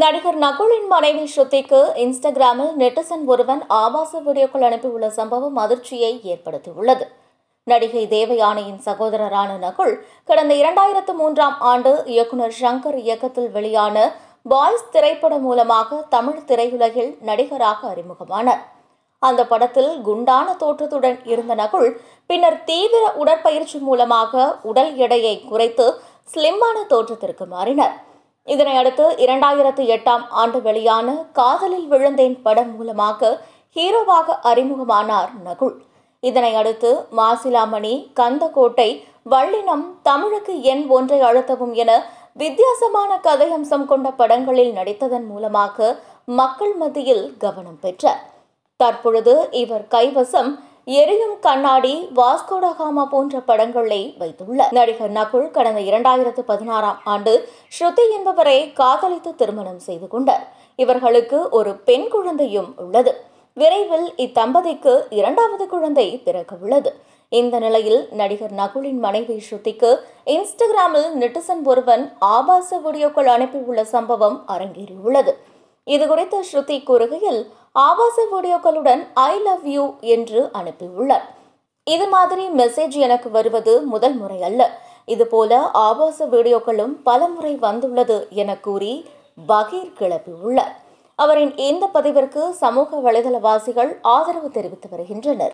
நடிகர் நகுலின் மனைவி ஸ்ருதிக்கு இன்ஸ்டாகிராமில் நெட்டிசன் ஒருவன் ஆபாச வீடியோக்கள் அனுப்பியுள்ள சம்பவம் அதிர்ச்சியை ஏற்படுத்தியுள்ளது நடிகை தேவயானையின் சகோதரரான நகுல் கடந்த இரண்டாயிரத்து மூன்றாம் ஆண்டு இயக்குநர் ஷங்கர் இயக்கத்தில் வெளியான பாய்ஸ் திரைப்படம் மூலமாக தமிழ் திரையுலகில் நடிகராக அறிமுகமானார் அந்த படத்தில் குண்டான தோற்றத்துடன் இருந்த நகுல் பின்னர் தீவிர உடற்பயிற்சி மூலமாக உடல் எடையை குறைத்து ஸ்லிம்மான தோற்றத்திற்கு மாறினர் இதனையடுத்து இரண்டாயிரத்து எட்டாம் ஆண்டு வெளியான காதலில் விழுந்தேன் படம் மூலமாக ஹீரோவாக அறிமுகமானார் நகுல் இதனையடுத்து மாசிலாமணி கந்தக்கோட்டை வள்ளினம் தமிழுக்கு எண் ஒன்றை அழுத்தவும் என வித்தியாசமான கதையம்சம் கொண்ட படங்களில் நடித்ததன் மூலமாக மக்கள் மத்தியில் கவனம் பெற்றார் தற்பொழுது இவர் கைவசம் எரியும் கண்ணாடி வாஸ்கோடகாமா போன்ற படங்களை வைத்துள்ளார் நடிகர் நகுல் கடந்த இரண்டாயிரத்து பதினாறாம் ஆண்டு ஸ்ருதி என்பவரை காதலித்து திருமணம் செய்து கொண்டார் இவர்களுக்கு ஒரு பெண் குழந்தையும் உள்ளது விரைவில் இத்தம்பதிக்கு இரண்டாவது குழந்தை பிறக்க உள்ளது இந்த நிலையில் நடிகர் நகுலின் மனைவி ஸ்ருதிக்கு இன்ஸ்டாகிராமில் நெட்டிசன் ஒருவன் ஆபாச வீடியோக்கள் அனுப்பியுள்ள சம்பவம் அரங்கேறியுள்ளது இது இதுகுறித்து ஸ்ருதி கூறுகையில் ஆபாச வீடியோக்களுடன் ஐ லவ் யூ என்று அனுப்பியுள்ளார் இது மாதிரி மெசேஜ் எனக்கு வருவது முதல் முறை அல்ல இதுபோல ஆபாச வீடியோக்களும் பல முறை வந்துள்ளது என கூறி பகீர் கிளப்பியுள்ளார் அவரின் இந்த பதிவிற்கு சமூக வலைதளவாசிகள் ஆதரவு தெரிவித்து வருகின்றனர்